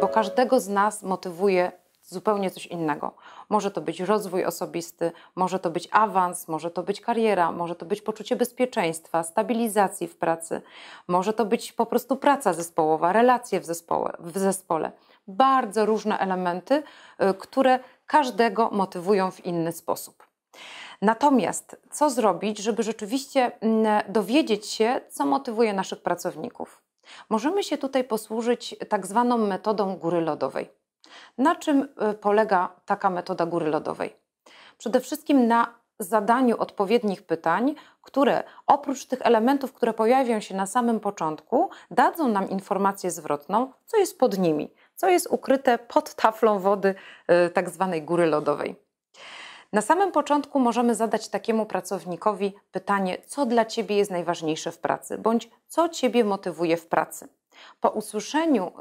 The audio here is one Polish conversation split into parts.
bo każdego z nas motywuje zupełnie coś innego. Może to być rozwój osobisty, może to być awans, może to być kariera, może to być poczucie bezpieczeństwa, stabilizacji w pracy, może to być po prostu praca zespołowa, relacje w zespole. W zespole. Bardzo różne elementy, y, które każdego motywują w inny sposób. Natomiast co zrobić, żeby rzeczywiście mm, dowiedzieć się, co motywuje naszych pracowników? Możemy się tutaj posłużyć tak zwaną metodą góry lodowej. Na czym e, polega taka metoda góry lodowej? Przede wszystkim na zadaniu odpowiednich pytań, które oprócz tych elementów, które pojawią się na samym początku, dadzą nam informację zwrotną, co jest pod nimi, co jest ukryte pod taflą wody e, tak zwanej góry lodowej. Na samym początku możemy zadać takiemu pracownikowi pytanie, co dla Ciebie jest najważniejsze w pracy, bądź co Ciebie motywuje w pracy. Po usłyszeniu y,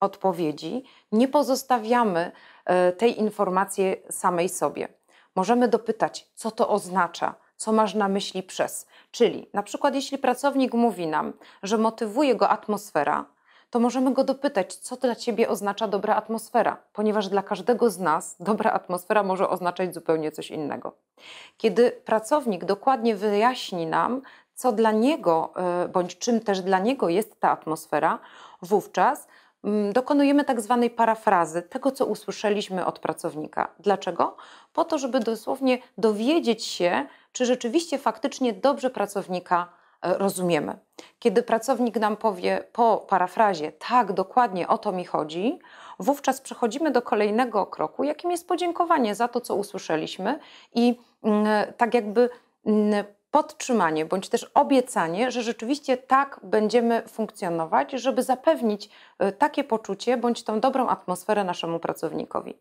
odpowiedzi nie pozostawiamy y, tej informacji samej sobie. Możemy dopytać, co to oznacza, co masz na myśli przez. Czyli na przykład jeśli pracownik mówi nam, że motywuje go atmosfera, to możemy go dopytać, co dla ciebie oznacza dobra atmosfera, ponieważ dla każdego z nas dobra atmosfera może oznaczać zupełnie coś innego. Kiedy pracownik dokładnie wyjaśni nam, co dla niego, e, bądź czym też dla niego jest ta atmosfera, wówczas mm, dokonujemy tak zwanej parafrazy tego, co usłyszeliśmy od pracownika. Dlaczego? Po to, żeby dosłownie dowiedzieć się, czy rzeczywiście faktycznie dobrze pracownika E, rozumiemy. Kiedy pracownik nam powie po parafrazie, tak, dokładnie o to mi chodzi, wówczas przechodzimy do kolejnego kroku, jakim jest podziękowanie za to, co usłyszeliśmy i mm, tak jakby mm, podtrzymanie bądź też obiecanie, że rzeczywiście tak będziemy funkcjonować, żeby zapewnić e, takie poczucie bądź tą dobrą atmosferę naszemu pracownikowi.